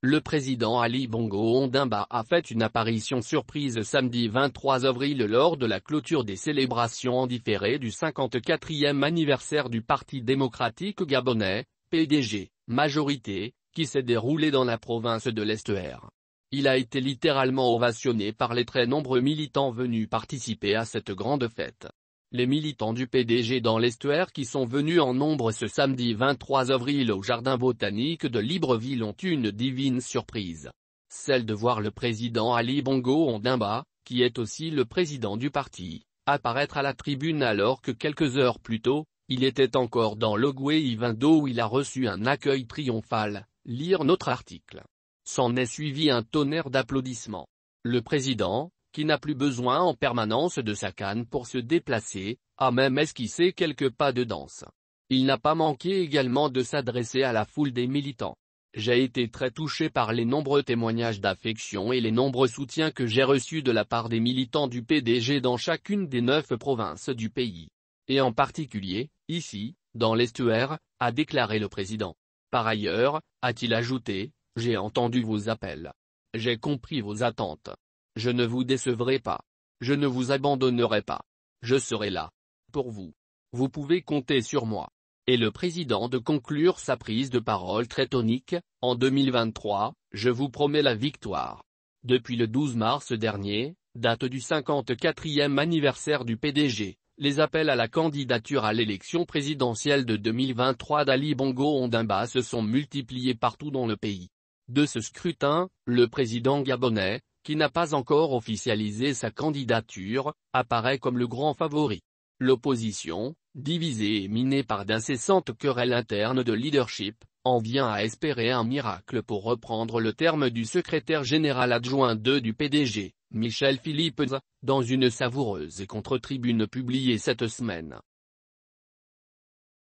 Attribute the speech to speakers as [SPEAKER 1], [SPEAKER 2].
[SPEAKER 1] Le président Ali Bongo Ondimba a fait une apparition surprise samedi 23 avril lors de la clôture des célébrations en du 54e anniversaire du Parti démocratique gabonais, PDG, majorité, qui s'est déroulé dans la province de l'Est-R. Il a été littéralement ovationné par les très nombreux militants venus participer à cette grande fête. Les militants du PDG dans l'estuaire qui sont venus en nombre ce samedi 23 avril au Jardin botanique de Libreville ont une divine surprise. Celle de voir le président Ali Bongo Ondimba, qui est aussi le président du parti, apparaître à la tribune alors que quelques heures plus tôt, il était encore dans l'Ogwe Ivindo où il a reçu un accueil triomphal, lire notre article. S'en est suivi un tonnerre d'applaudissements. Le président, n'a plus besoin en permanence de sa canne pour se déplacer, a même esquissé quelques pas de danse. Il n'a pas manqué également de s'adresser à la foule des militants. J'ai été très touché par les nombreux témoignages d'affection et les nombreux soutiens que j'ai reçus de la part des militants du PDG dans chacune des neuf provinces du pays. Et en particulier, ici, dans l'estuaire, a déclaré le président. Par ailleurs, a-t-il ajouté, j'ai entendu vos appels. J'ai compris vos attentes. Je ne vous décevrai pas. Je ne vous abandonnerai pas. Je serai là. Pour vous. Vous pouvez compter sur moi. Et le président de conclure sa prise de parole très tonique, en 2023, je vous promets la victoire. Depuis le 12 mars dernier, date du 54e anniversaire du PDG, les appels à la candidature à l'élection présidentielle de 2023 d'Ali Bongo Ondimba se sont multipliés partout dans le pays. De ce scrutin, le président gabonais, qui n'a pas encore officialisé sa candidature, apparaît comme le grand favori. L'opposition, divisée et minée par d'incessantes querelles internes de leadership, en vient à espérer un miracle pour reprendre le terme du secrétaire général adjoint 2 du PDG, Michel Philippe, dans une savoureuse contre-tribune publiée cette semaine.